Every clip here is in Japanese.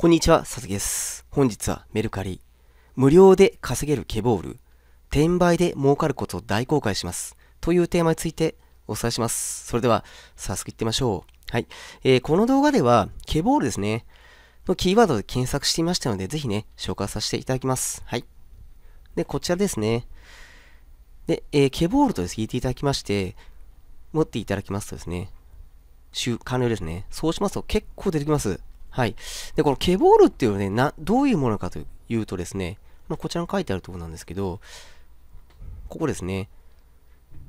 こんにちは、佐々木です。本日はメルカリ。無料で稼げるケボール。転売で儲かることを大公開します。というテーマについてお伝えします。それでは、早速いってみましょう。はい。えー、この動画では、ケボールですね。のキーワードで検索していましたので、ぜひね、紹介させていただきます。はい。で、こちらですね。で、えー、ケボールとです、聞いていただきまして、持っていただきますとですね、完了ですね。そうしますと結構出てきます。はい。で、このケボールっていうのはね、な、どういうものかというとですね、まあ、こちらに書いてあるところなんですけど、ここですね。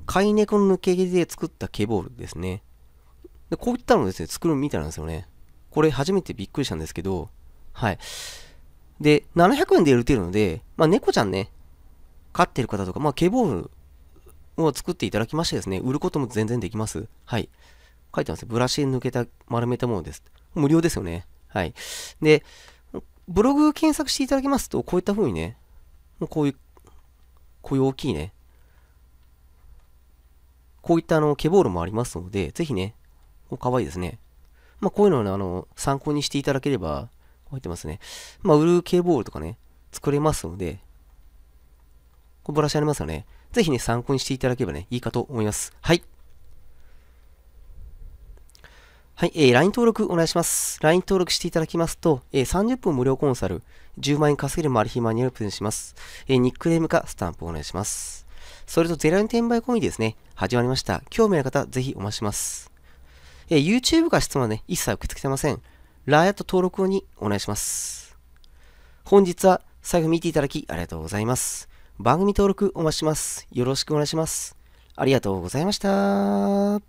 飼い猫の抜け毛で作ったケボールですね。で、こういったのをですね、作るみたいなんですよね。これ初めてびっくりしたんですけど、はい。で、700円で売れてるので、まあ、猫ちゃんね、飼ってる方とか、まあ、ケボールを作っていただきましてですね、売ることも全然できます。はい。書いてますブラシで抜けた、丸めたものです。無料ですよね。はい。で、ブログ検索していただきますと、こういった風にね、もうこういう、こういう大きいね、こういったあの、ケボールもありますので、ぜひね、か可いいですね。まあ、こういうのを、ね、あの、参考にしていただければ、こうやってますね。まあ、売る K ボールとかね、作れますので、ブラシありますよね。ぜひね、参考にしていただければね、いいかと思います。はい。はい、えー、LINE 登録お願いします。LINE 登録していただきますと、えー、30分無料コンサル、10万円稼げるマル秘マニュアルプレゼンします。えー、ニックネームかスタンプお願いします。それとゼロ円転売込みですね、始まりました。興味ある方、ぜひお待ちします。えー、YouTube が質問はね、一切受け付けてません。ライアッ登録にお願いします。本日は最後見ていただきありがとうございます。番組登録お待ちします。よろしくお願いします。ありがとうございました。